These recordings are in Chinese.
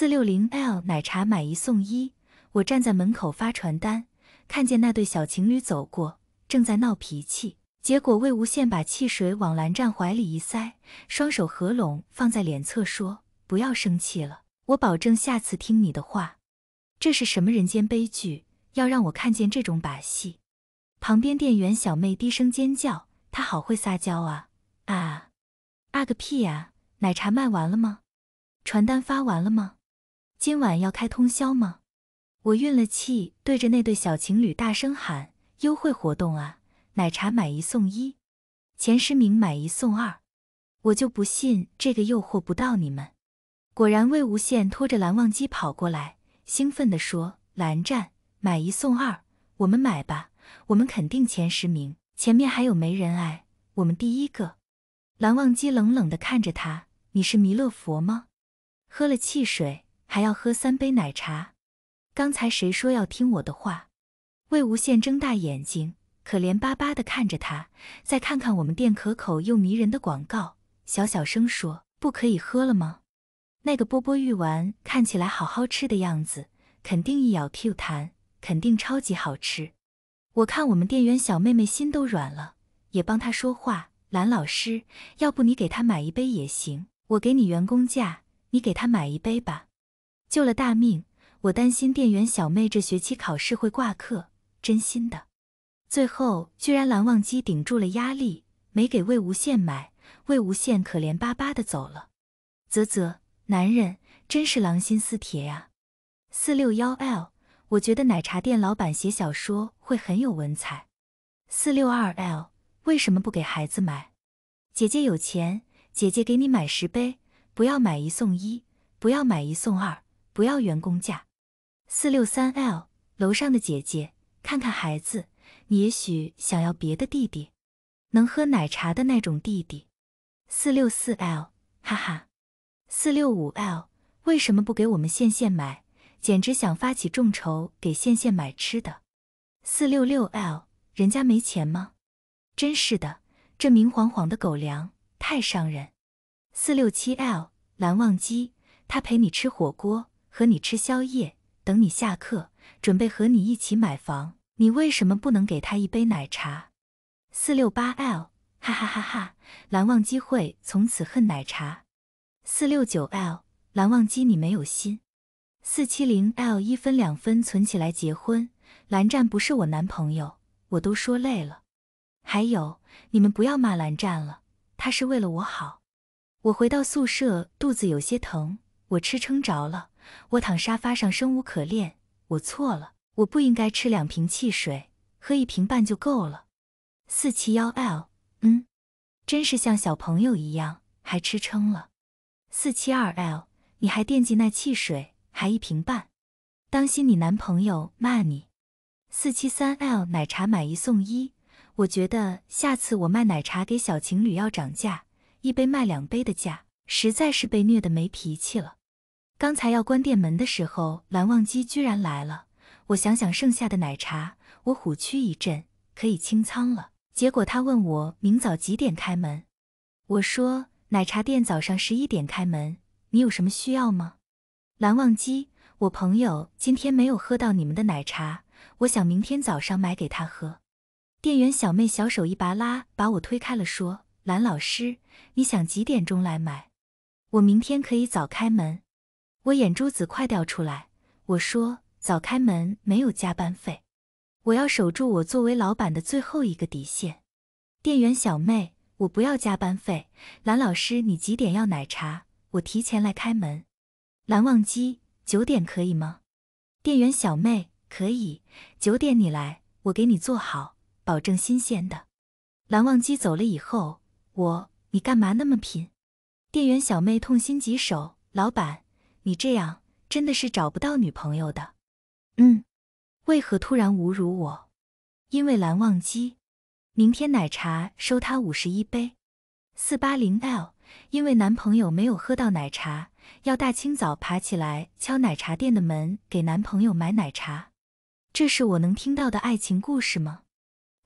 四六零 L 奶茶买一送一，我站在门口发传单，看见那对小情侣走过，正在闹脾气。结果魏无羡把汽水往蓝湛怀里一塞，双手合拢放在脸侧，说：“不要生气了，我保证下次听你的话。”这是什么人间悲剧？要让我看见这种把戏！旁边店员小妹低声尖叫：“她好会撒娇啊啊啊个屁呀！奶茶卖完了吗？传单发完了吗？”今晚要开通宵吗？我运了气，对着那对小情侣大声喊：“优惠活动啊，奶茶买一送一，前十名买一送二。”我就不信这个诱惑不到你们。果然，魏无羡拖着蓝忘机跑过来，兴奋地说：“蓝湛，买一送二，我们买吧，我们肯定前十名。前面还有没人爱，我们第一个。”蓝忘机冷冷的看着他：“你是弥勒佛吗？喝了汽水？”还要喝三杯奶茶，刚才谁说要听我的话？魏无羡睁大眼睛，可怜巴巴地看着他，再看看我们店可口又迷人的广告，小小声说：“不可以喝了吗？”那个波波玉丸看起来好好吃的样子，肯定一咬 Q 弹，肯定超级好吃。我看我们店员小妹妹心都软了，也帮她说话。蓝老师，要不你给她买一杯也行，我给你员工价，你给她买一杯吧。救了大命，我担心店员小妹这学期考试会挂科，真心的。最后居然蓝忘机顶住了压力，没给魏无羡买，魏无羡可怜巴巴的走了。啧啧，男人真是狼心似铁啊。四六幺 L，我觉得奶茶店老板写小说会很有文采。四六二 L，为什么不给孩子买？姐姐有钱，姐姐给你买十杯，不要买一送一，不要买一送二。不要员工价，四六三 L，楼上的姐姐，看看孩子，你也许想要别的弟弟，能喝奶茶的那种弟弟。四六四 L，哈哈。四六五 L，为什么不给我们线线买？简直想发起众筹给线线买吃的。四六六 L，人家没钱吗？真是的，这明晃晃的狗粮太伤人。四六七 L，蓝忘机，他陪你吃火锅。和你吃宵夜，等你下课，准备和你一起买房，你为什么不能给他一杯奶茶？四六八 l，哈哈哈哈！蓝忘机会从此恨奶茶。四六九 l，蓝忘机你没有心。四七零 l，一分两分存起来结婚。蓝湛不是我男朋友，我都说累了。还有，你们不要骂蓝湛了，他是为了我好。我回到宿舍，肚子有些疼，我吃撑着了。我躺沙发上，生无可恋。我错了，我不应该吃两瓶汽水，喝一瓶半就够了。四七幺 L，嗯，真是像小朋友一样，还吃撑了。四七二 L，你还惦记那汽水，还一瓶半，当心你男朋友骂你。四七三 L，奶茶买一送一，我觉得下次我卖奶茶给小情侣要涨价，一杯卖两杯的价，实在是被虐的没脾气了。刚才要关店门的时候，蓝忘机居然来了。我想想剩下的奶茶，我虎躯一震，可以清仓了。结果他问我明早几点开门，我说奶茶店早上十一点开门。你有什么需要吗？蓝忘机，我朋友今天没有喝到你们的奶茶，我想明天早上买给他喝。店员小妹小手一拔拉，把我推开了，说：“蓝老师，你想几点钟来买？我明天可以早开门。”我眼珠子快掉出来！我说早开门没有加班费，我要守住我作为老板的最后一个底线。店员小妹，我不要加班费。蓝老师，你几点要奶茶？我提前来开门。蓝忘机，九点可以吗？店员小妹，可以，九点你来，我给你做好，保证新鲜的。蓝忘机走了以后，我你干嘛那么拼？店员小妹痛心疾首，老板。你这样真的是找不到女朋友的。嗯，为何突然侮辱我？因为蓝忘机。明天奶茶收他五十一杯。四八零 l，因为男朋友没有喝到奶茶，要大清早爬起来敲奶茶店的门给男朋友买奶茶。这是我能听到的爱情故事吗？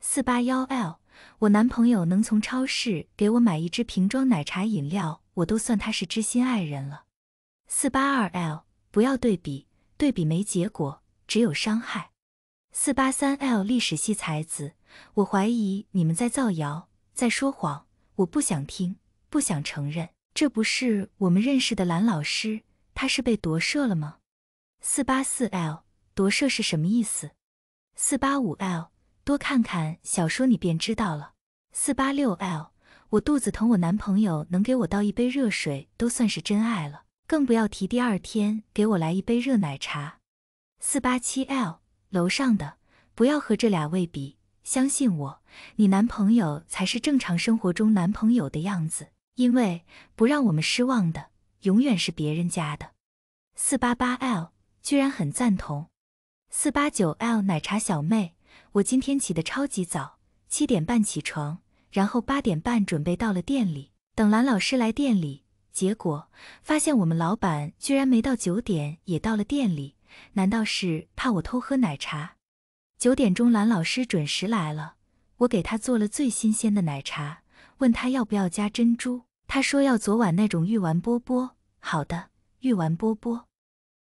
四八幺 l，我男朋友能从超市给我买一支瓶装奶茶饮料，我都算他是知心爱人了。四八二 l 不要对比，对比没结果，只有伤害。四八三 l 历史系才子，我怀疑你们在造谣，在说谎，我不想听，不想承认，这不是我们认识的蓝老师，他是被夺舍了吗？四八四 l 夺舍是什么意思？四八五 l 多看看小说，你便知道了。四八六 l 我肚子疼，我男朋友能给我倒一杯热水都算是真爱了。更不要提第二天给我来一杯热奶茶。四八七 l，楼上的，不要和这俩位比，相信我，你男朋友才是正常生活中男朋友的样子，因为不让我们失望的，永远是别人家的。四八八 l 居然很赞同。四八九 l，奶茶小妹，我今天起的超级早，七点半起床，然后八点半准备到了店里，等蓝老师来店里。结果发现我们老板居然没到九点也到了店里，难道是怕我偷喝奶茶？九点钟，蓝老师准时来了，我给他做了最新鲜的奶茶，问他要不要加珍珠，他说要昨晚那种玉丸波波。好的，玉丸波波。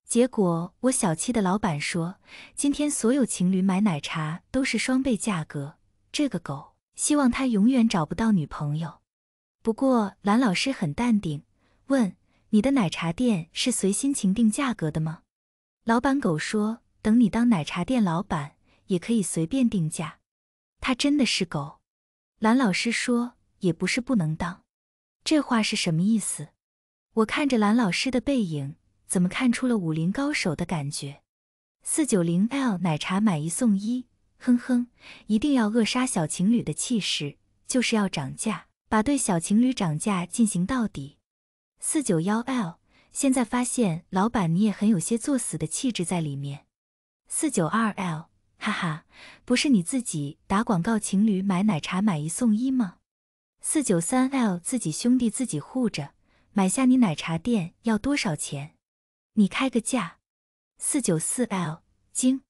结果我小气的老板说，今天所有情侣买奶茶都是双倍价格。这个狗，希望他永远找不到女朋友。不过蓝老师很淡定。问你的奶茶店是随心情定价格的吗？老板狗说等你当奶茶店老板也可以随便定价。他真的是狗。蓝老师说也不是不能当。这话是什么意思？我看着蓝老师的背影，怎么看出了武林高手的感觉？四九零 L 奶茶买一送一，哼哼，一定要扼杀小情侣的气势，就是要涨价，把对小情侣涨价进行到底。四九幺 L，现在发现老板你也很有些作死的气质在里面。四九二 L，哈哈，不是你自己打广告，情侣买奶茶买一送一吗？四九三 L，自己兄弟自己护着，买下你奶茶店要多少钱？你开个价。四九四 L，惊。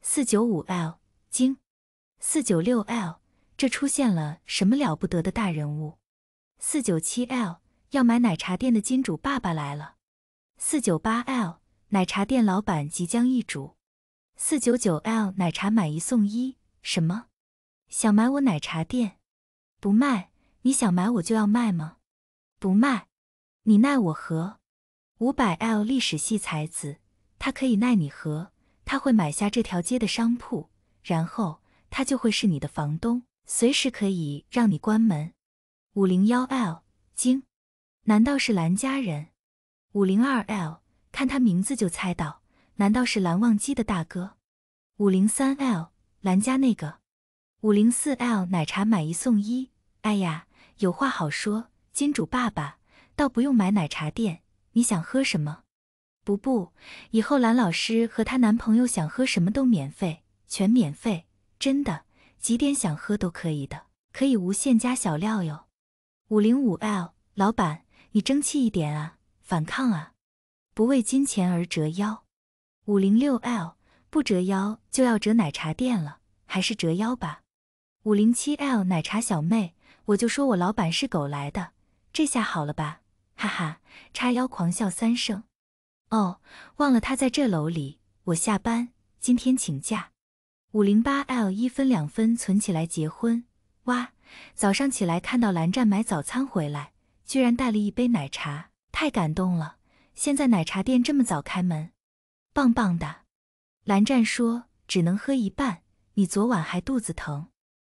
四九五 L，惊。四九六 L，这出现了什么了不得的大人物？四九七 L。要买奶茶店的金主爸爸来了，四九八 L 奶茶店老板即将易主，四九九 L 奶茶买一送一。什么？想买我奶茶店？不卖？你想买我就要卖吗？不卖，你奈我何？五百 L 历史系才子，他可以奈你何？他会买下这条街的商铺，然后他就会是你的房东，随时可以让你关门。五零幺 L 京。难道是蓝家人？五零二 L，看他名字就猜到。难道是蓝忘机的大哥？五零三 L，蓝家那个。五零四 L，奶茶买一送一。哎呀，有话好说，金主爸爸，倒不用买奶茶店。你想喝什么？不不，以后蓝老师和她男朋友想喝什么都免费，全免费，真的，几点想喝都可以的，可以无限加小料哟。五零五 L，老板。你争气一点啊！反抗啊！不为金钱而折腰。五零六 L 不折腰就要折奶茶店了，还是折腰吧。五零七 L 奶茶小妹，我就说我老板是狗来的，这下好了吧？哈哈，叉腰狂笑三声。哦，忘了他在这楼里，我下班，今天请假。五零八 L 一分两分存起来结婚。哇，早上起来看到蓝湛买早餐回来。居然带了一杯奶茶，太感动了！现在奶茶店这么早开门，棒棒的。蓝湛说只能喝一半，你昨晚还肚子疼。